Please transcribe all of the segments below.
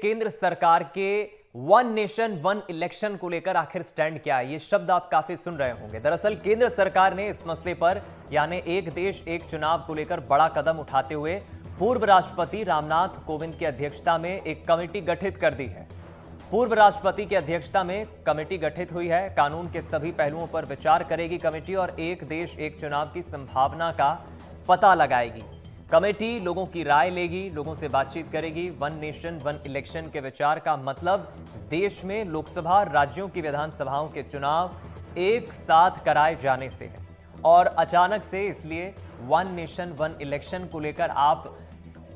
केंद्र सरकार के वन नेशन वन इलेक्शन को लेकर आखिर स्टैंड क्या है ये शब्द आप काफी सुन रहे होंगे दरअसल केंद्र सरकार ने इस मसले पर यानी एक देश एक चुनाव को लेकर बड़ा कदम उठाते हुए पूर्व राष्ट्रपति रामनाथ कोविंद की अध्यक्षता में एक कमेटी गठित कर दी है पूर्व राष्ट्रपति की अध्यक्षता में कमेटी गठित हुई है कानून के सभी पहलुओं पर विचार करेगी कमेटी और एक देश एक चुनाव की संभावना का पता लगाएगी कमेटी लोगों की राय लेगी लोगों से बातचीत करेगी वन नेशन वन इलेक्शन के विचार का मतलब देश में लोकसभा राज्यों की विधानसभाओं के चुनाव एक साथ कराए जाने से है और अचानक से इसलिए वन नेशन वन इलेक्शन को लेकर आप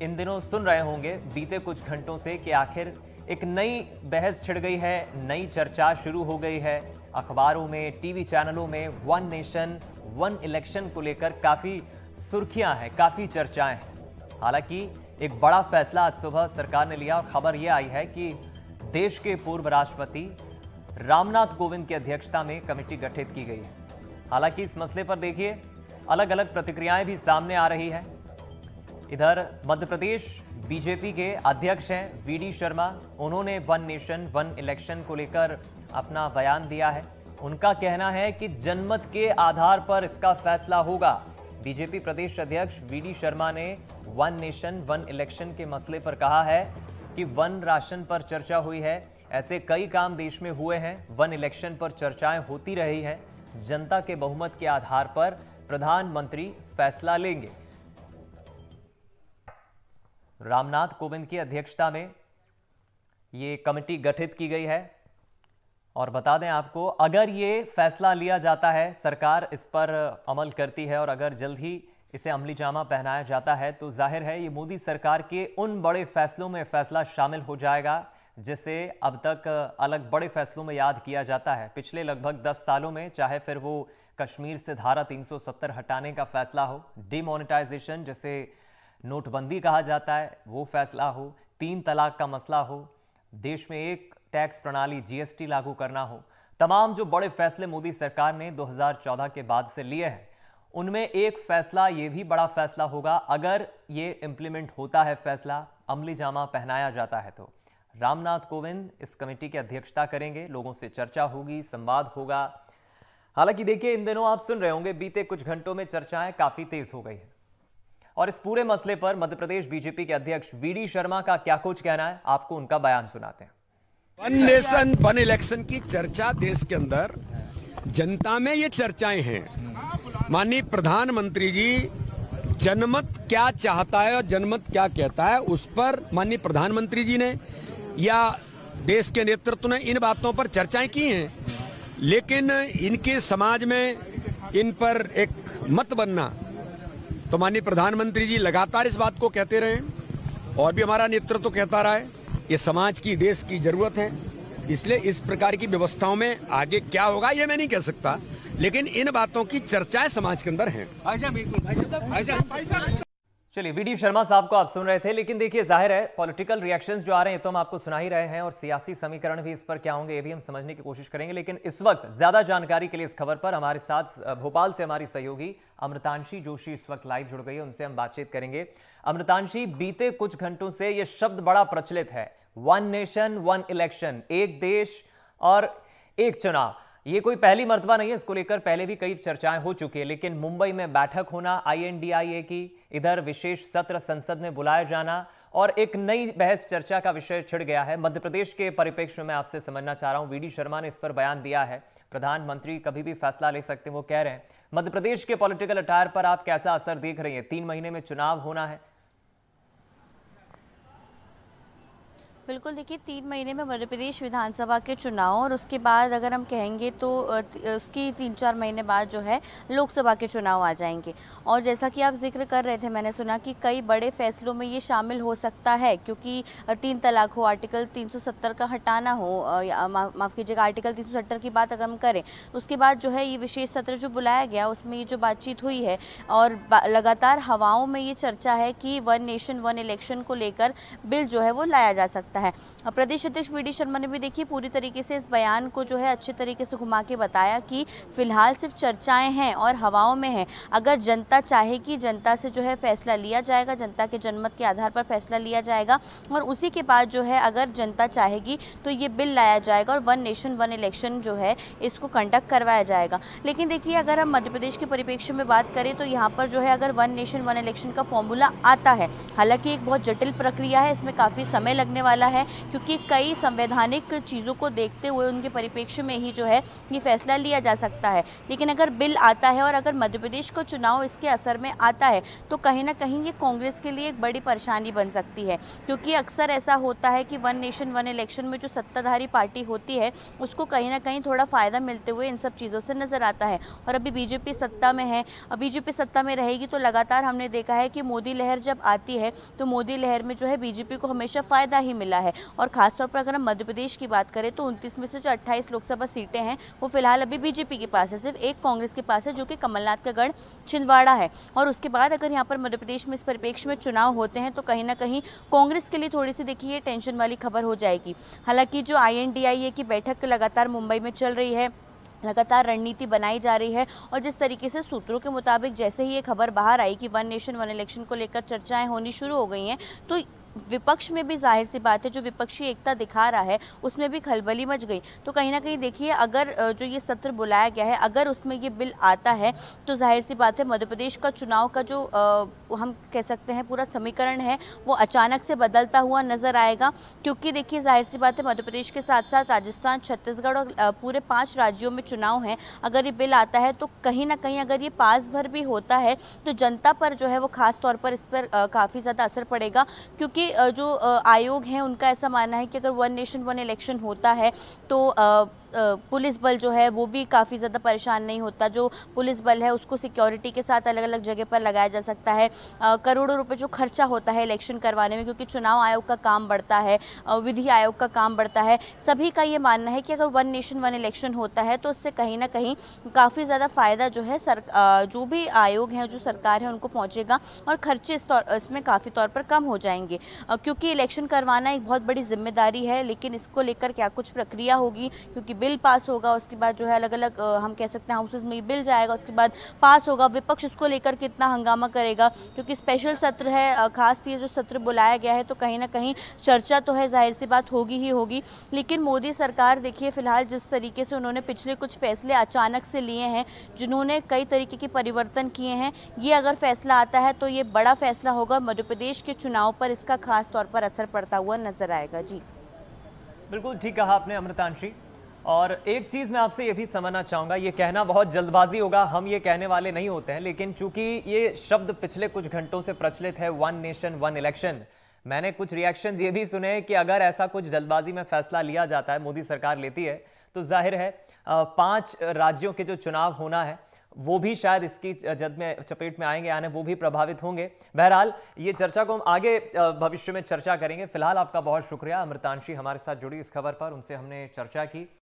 इन दिनों सुन रहे होंगे बीते कुछ घंटों से कि आखिर एक नई बहस छिड़ गई है नई चर्चा शुरू हो गई है अखबारों में टीवी चैनलों में वन नेशन वन इलेक्शन को लेकर काफ़ी सुर्खियां हैं काफ़ी चर्चाएं हैं हालांकि एक बड़ा फैसला आज सुबह सरकार ने लिया और खबर यह आई है कि देश के पूर्व राष्ट्रपति रामनाथ कोविंद की अध्यक्षता में कमेटी गठित की गई है हालांकि इस मसले पर देखिए अलग अलग प्रतिक्रियाएं भी सामने आ रही हैं इधर मध्य प्रदेश बीजेपी के अध्यक्ष हैं वीडी शर्मा उन्होंने वन नेशन वन इलेक्शन को लेकर अपना बयान दिया है उनका कहना है कि जनमत के आधार पर इसका फैसला होगा बीजेपी प्रदेश अध्यक्ष वीडी शर्मा ने वन नेशन वन इलेक्शन के मसले पर कहा है कि वन राशन पर चर्चा हुई है ऐसे कई काम देश में हुए हैं वन इलेक्शन पर चर्चाएं होती रही हैं जनता के बहुमत के आधार पर प्रधानमंत्री फैसला लेंगे रामनाथ कोविंद की अध्यक्षता में ये कमेटी गठित की गई है और बता दें आपको अगर ये फैसला लिया जाता है सरकार इस पर अमल करती है और अगर जल्द ही इसे अमली जामा पहनाया जाता है तो जाहिर है ये मोदी सरकार के उन बड़े फैसलों में फैसला शामिल हो जाएगा जिसे अब तक अलग बड़े फैसलों में याद किया जाता है पिछले लगभग 10 सालों में चाहे फिर वो कश्मीर से धारा 370 हटाने का फैसला हो डिमोनिटाइजेशन जिसे नोटबंदी कहा जाता है वो फैसला हो तीन तलाक का मसला हो देश में एक टैक्स प्रणाली जीएसटी लागू करना हो तमाम जो बड़े फैसले मोदी सरकार ने 2014 के बाद से लिए हैं उनमें एक फैसला ये भी बड़ा फैसला होगा अगर ये इम्प्लीमेंट होता है फैसला अमली जामा पहनाया जाता है तो रामनाथ कोविंद इस कमेटी की अध्यक्षता करेंगे लोगों से चर्चा होगी संवाद होगा हालांकि देखिए इन दिनों आप सुन रहे होंगे बीते कुछ घंटों में चर्चाएं काफी तेज हो गई है और इस पूरे मसले पर मध्य प्रदेश बीजेपी के अध्यक्ष वीडी शर्मा का क्या कुछ कहना है आपको उनका बयान सुनाते हैं वन नेशन वन इलेक्शन की चर्चा देश के अंदर जनता में ये चर्चाएं हैं माननीय प्रधानमंत्री जी जनमत क्या चाहता है और जनमत क्या कहता है उस पर माननीय प्रधानमंत्री जी ने या देश के नेतृत्व ने इन बातों पर चर्चाएं की हैं लेकिन इनके समाज में इन पर एक मत बनना तो माननीय प्रधानमंत्री जी लगातार इस बात को कहते रहे और भी हमारा नेतृत्व तो कहता रहा है ये समाज की देश की जरूरत है इसलिए इस प्रकार की व्यवस्थाओं में आगे क्या होगा ये मैं नहीं कह सकता लेकिन इन बातों की चर्चाएं समाज के अंदर हैं चलिए डी शर्मा साहब को आप सुन रहे थे लेकिन देखिए जाहिर है पॉलिटिकल रिएक्शंस जो आ रहे हैं तो हम आपको सुना ही रहे हैं और सियासी समीकरण भी इस पर क्या होंगे ये भी हम समझने की कोशिश करेंगे लेकिन इस वक्त ज्यादा जानकारी के लिए इस खबर पर हमारे साथ भोपाल से हमारी सहयोगी अमृतांशी जोशी इस वक्त लाइव जुड़ गई है उनसे हम बातचीत करेंगे अमृतांशी बीते कुछ घंटों से ये शब्द बड़ा प्रचलित है वन नेशन वन इलेक्शन एक देश और एक चुनाव ये कोई पहली मरतबा नहीं है इसको लेकर पहले भी कई चर्चाएं हो चुकी है लेकिन मुंबई में बैठक होना आईएनडीआईए की इधर विशेष सत्र संसद में बुलाया जाना और एक नई बहस चर्चा का विषय छिड़ गया है मध्य प्रदेश के परिप्रेक्ष्य में आपसे समझना चाह रहा हूं वी शर्मा ने इस पर बयान दिया है प्रधानमंत्री कभी भी फैसला ले सकते हैं वो कह रहे हैं मध्य प्रदेश के पॉलिटिकल अटायर पर आप कैसा असर देख रही हैं तीन महीने में चुनाव होना है बिल्कुल देखिए तीन महीने में मध्य प्रदेश विधानसभा के चुनाव और उसके बाद अगर हम कहेंगे तो उसकी तीन चार महीने बाद जो है लोकसभा के चुनाव आ जाएंगे और जैसा कि आप जिक्र कर रहे थे मैंने सुना कि कई बड़े फैसलों में ये शामिल हो सकता है क्योंकि तीन तलाक हो आर्टिकल 370 का हटाना हो माफ़ कीजिएगा आर्टिकल तीन की बात अगर हम करें उसके बाद जो है ये विशेष सत्र जो बुलाया गया उसमें ये जो बातचीत हुई है और लगातार हवाओं में ये चर्चा है कि वन नेशन वन इलेक्शन को लेकर बिल जो है वो लाया जा सकता जाता है प्रदेश अध्यक्ष वी शर्मा ने भी देखिए पूरी तरीके से इस बयान को जो है अच्छे तरीके से घुमा के बताया कि फिलहाल सिर्फ चर्चाएं हैं और हवाओं में हैं अगर जनता चाहेगी जनता से जो है फैसला लिया जाएगा जनता के जनमत के आधार पर फैसला लिया जाएगा और उसी के बाद जो है अगर जनता चाहेगी तो ये बिल लाया जाएगा और वन नेशन वन इलेक्शन जो है इसको कंडक्ट करवाया जाएगा लेकिन देखिए अगर हम मध्य प्रदेश के परिप्रेक्ष्य में बात करें तो यहाँ पर जो है अगर वन नेशन वन इलेक्शन का फॉर्मूला आता है हालांकि एक बहुत जटिल प्रक्रिया है इसमें काफ़ी समय लगने वाला फैसला है क्योंकि कई संवैधानिक चीज़ों को देखते हुए उनके परिप्रेक्ष्य में ही जो है ये फैसला लिया जा सकता है लेकिन अगर बिल आता है और अगर मध्य प्रदेश को चुनाव इसके असर में आता है तो कहीं ना कहीं ये कांग्रेस के लिए एक बड़ी परेशानी बन सकती है क्योंकि अक्सर ऐसा होता है कि वन नेशन वन इलेक्शन में जो सत्ताधारी पार्टी होती है उसको कहीं ना कहीं थोड़ा फ़ायदा मिलते हुए इन सब चीज़ों से नज़र आता है और अभी बीजेपी सत्ता में है बीजेपी सत्ता में रहेगी तो लगातार हमने देखा है कि मोदी लहर जब आती है तो मोदी लहर में जो है बीजेपी को हमेशा फ़ायदा ही मिला मिला है और खासतौर पर अगर हम मध्य प्रदेश की बात करें तो उनतीस में से जो अट्ठाईस लोकसभा सीटें हैं वो फिलहाल अभी बीजेपी के पास है सिर्फ एक कांग्रेस के पास है जो कि कमलनाथ का गढ़ छिंदवाड़ा है और उसके बाद अगर यहाँ पर मध्य प्रदेश में इस परिप्रेक्ष्य में चुनाव होते हैं तो कहीं ना कहीं कांग्रेस के लिए थोड़ी सी देखिए टेंशन वाली खबर हो जाएगी हालांकि जो आई की बैठक लगातार मुंबई में चल रही है लगातार रणनीति बनाई जा रही है और जिस तरीके से सूत्रों के मुताबिक जैसे ही ये खबर बाहर आई कि वन नेशन वन इलेक्शन को लेकर चर्चाएं होनी शुरू हो गई हैं तो विपक्ष में भी जाहिर सी बात है जो विपक्षी एकता दिखा रहा है उसमें भी खलबली मच गई तो कहीं ना कहीं देखिए अगर जो ये सत्र बुलाया गया है अगर उसमें ये बिल आता है तो जाहिर सी बात है मध्य प्रदेश का चुनाव का जो आ, हम कह सकते हैं पूरा समीकरण है वो अचानक से बदलता हुआ नजर आएगा क्योंकि देखिए जाहिर सी बात है मध्य प्रदेश के साथ साथ राजस्थान छत्तीसगढ़ और पूरे पाँच राज्यों में चुनाव हैं अगर ये बिल आता है तो कहीं ना कहीं अगर ये पास भर भी होता है तो जनता पर जो है वो खास तौर पर इस पर काफ़ी ज़्यादा असर पड़ेगा क्योंकि जो आयोग हैं उनका ऐसा मानना है कि अगर वन नेशन वन इलेक्शन होता है तो पुलिस बल जो है वो भी काफ़ी ज़्यादा परेशान नहीं होता जो पुलिस बल है उसको सिक्योरिटी के साथ अलग अलग जगह पर लगाया जा सकता है करोड़ों रुपए जो खर्चा होता है इलेक्शन करवाने में क्योंकि चुनाव आयोग का काम बढ़ता है विधि आयोग का काम बढ़ता है सभी का ये मानना है कि अगर वन नेशन वन इलेक्शन होता है तो उससे कहीं ना कहीं काफ़ी ज़्यादा फ़ायदा जो है सर जो भी आयोग हैं जो सरकार है उनको पहुँचेगा और खर्चे इस तौर इसमें काफ़ी तौर पर कम हो जाएंगे क्योंकि इलेक्शन करवाना एक बहुत बड़ी जिम्मेदारी है लेकिन इसको लेकर क्या कुछ प्रक्रिया होगी क्योंकि बिल पास होगा उसके बाद जो है अलग अलग हम कह सकते हैं हाउसेज में ये बिल जाएगा उसके बाद पास होगा विपक्ष उसको लेकर कितना हंगामा करेगा क्योंकि स्पेशल सत्र है खास ये जो सत्र बुलाया गया है तो कहीं ना कहीं चर्चा तो है जाहिर सी बात होगी ही होगी लेकिन मोदी सरकार देखिए फिलहाल जिस तरीके से उन्होंने पिछले कुछ फैसले अचानक से लिए हैं जिन्होंने कई तरीके के परिवर्तन किए हैं ये अगर फैसला आता है तो ये बड़ा फैसला होगा मध्य प्रदेश के चुनाव पर इसका खास तौर पर असर पड़ता हुआ नजर आएगा जी बिल्कुल ठीक कहा आपने अमृतांशी और एक चीज़ मैं आपसे ये भी समझना चाहूँगा ये कहना बहुत जल्दबाजी होगा हम ये कहने वाले नहीं होते हैं लेकिन चूंकि ये शब्द पिछले कुछ घंटों से प्रचलित है वन नेशन वन इलेक्शन मैंने कुछ रिएक्शन ये भी सुने कि अगर ऐसा कुछ जल्दबाजी में फैसला लिया जाता है मोदी सरकार लेती है तो जाहिर है पाँच राज्यों के जो चुनाव होना है वो भी शायद इसकी जद में चपेट में आएंगे आने वो भी प्रभावित होंगे बहरहाल ये चर्चा को हम आगे भविष्य में चर्चा करेंगे फिलहाल आपका बहुत शुक्रिया अमृतांशी हमारे साथ जुड़ी इस खबर पर उनसे हमने चर्चा की